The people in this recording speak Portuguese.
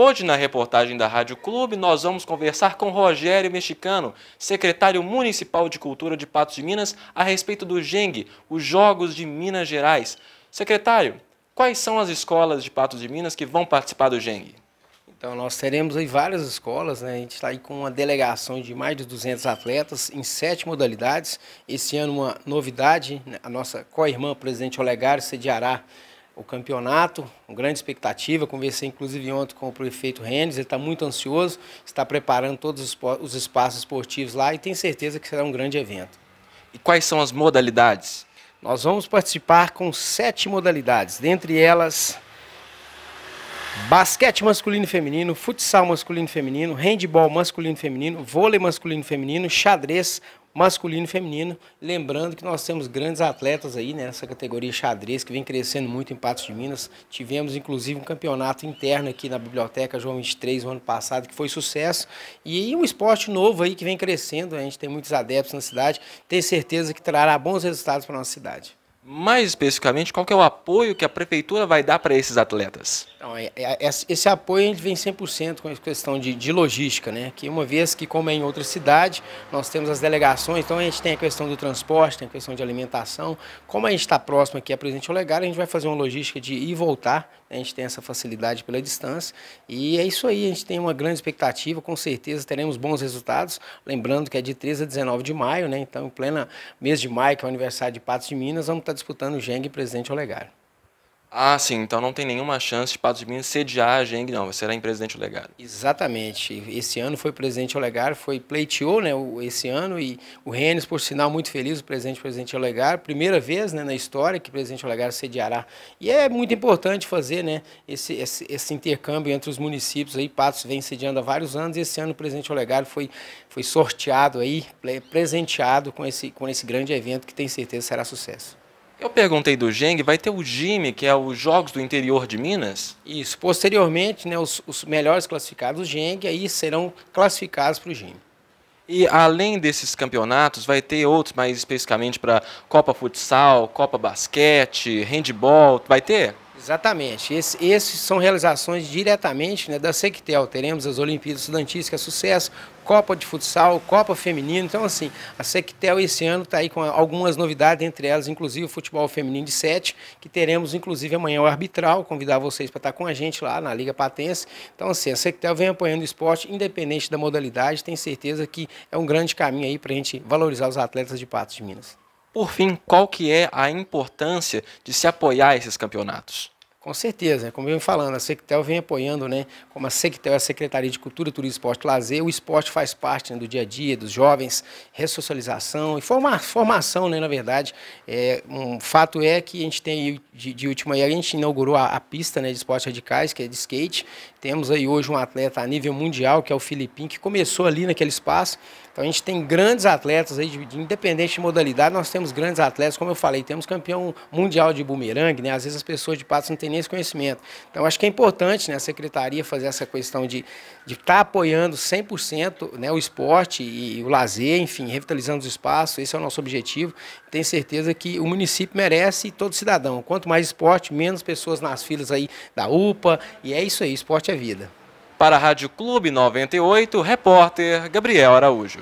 Hoje, na reportagem da Rádio Clube, nós vamos conversar com Rogério Mexicano, secretário municipal de Cultura de Patos de Minas, a respeito do GENG, os Jogos de Minas Gerais. Secretário, quais são as escolas de Patos de Minas que vão participar do GENG? Então, nós teremos aí várias escolas, né? a gente está aí com uma delegação de mais de 200 atletas em sete modalidades. Esse ano, uma novidade, né? a nossa co-irmã, presidente Olegário, sediará o campeonato, com grande expectativa. Conversei inclusive ontem com o prefeito Rendes. ele está muito ansioso, está preparando todos os espaços esportivos lá e tenho certeza que será um grande evento. E quais são as modalidades? Nós vamos participar com sete modalidades, dentre elas basquete masculino e feminino, futsal masculino e feminino, handball masculino e feminino, vôlei masculino e feminino, xadrez masculino e feminino. Lembrando que nós temos grandes atletas aí né, nessa categoria xadrez, que vem crescendo muito em Patos de Minas. Tivemos, inclusive, um campeonato interno aqui na Biblioteca João 23, no ano passado, que foi sucesso. E um esporte novo aí que vem crescendo, né, a gente tem muitos adeptos na cidade. Tenho certeza que trará bons resultados para a nossa cidade mais especificamente, qual que é o apoio que a prefeitura vai dar para esses atletas? Não, é, é, é, esse apoio a gente vem 100% com a questão de, de, logística, né? Que uma vez que, como é em outra cidade, nós temos as delegações, então a gente tem a questão do transporte, tem a questão de alimentação. Como a gente está próximo aqui a Presidente Olegário, a gente vai fazer uma logística de ir e voltar, né? a gente tem essa facilidade pela distância. E é isso aí, a gente tem uma grande expectativa, com certeza teremos bons resultados. Lembrando que é de 13 a 19 de maio, né? Então, em plena mês de maio, que é o aniversário de Patos de Minas, vamos estar tá disputando o Geng e Presidente Olegário. Ah, sim. Então não tem nenhuma chance de Patos de Minas sediar a Geng, não. Será em presidente Olegário. Exatamente. Esse ano foi presidente Olegário, foi pleiteou, né, esse ano e o Renes, por sinal, muito feliz, o presidente presidente Olegário, primeira vez, né, na história que presidente Olegário sediará. E é muito importante fazer, né, esse, esse, esse intercâmbio entre os municípios aí. Patos vem sediando há vários anos e esse ano o presidente Olegário foi foi sorteado aí, presenteado com esse com esse grande evento que tem certeza será sucesso. Eu perguntei do Geng, vai ter o Gime, que é os Jogos do Interior de Minas? Isso. Posteriormente, né, os, os melhores classificados do Geng aí serão classificados para o Gime. E além desses campeonatos, vai ter outros mais especificamente para Copa Futsal, Copa Basquete, Handball, vai ter? Exatamente. Esse, esses são realizações diretamente né, da Sectel. Teremos as Olimpíadas Estudantis, que é sucesso, Copa de Futsal, Copa Feminino. Então, assim, a Sectel esse ano está aí com algumas novidades, entre elas, inclusive, o futebol feminino de 7, que teremos, inclusive, amanhã o arbitral. Convidar vocês para estar tá com a gente lá na Liga Patense. Então, assim, a Sectel vem apoiando o esporte, independente da modalidade. Tenho certeza que é um grande caminho aí para a gente valorizar os atletas de Patos de Minas. Por fim, qual que é a importância de se apoiar esses campeonatos? Com certeza, é como eu venho falando, a Sectel vem apoiando, né? Como a Sectel é a Secretaria de Cultura, Turismo, Esporte e Lazer, o esporte faz parte né, do dia a dia, dos jovens, ressocialização e forma, formação, né, na verdade. É, um fato é que a gente tem, de, de última aí, a gente inaugurou a, a, pista né, de esportes radicais, que é de skate. Temos aí hoje um atleta a nível mundial, que é o Filipim, que começou ali naquele espaço. Então a gente tem grandes atletas aí, de, de, independente de modalidade, nós temos grandes atletas, como eu falei, temos campeão mundial de bumerangue, né? Às vezes as pessoas de passo não têm nem esse conhecimento. Então, acho que é importante né, a secretaria fazer essa questão de estar tá apoiando 100% né, o esporte e, o lazer, enfim, revitalizando os espaços, esse é o nosso objetivo. Tenho certeza que o município merece e todo cidadão. Quanto mais esporte, menos pessoas nas filas aí da UPA, e é isso aí, esporte é vida. Para a Rádio Clube 98, repórter Gabriel Araújo.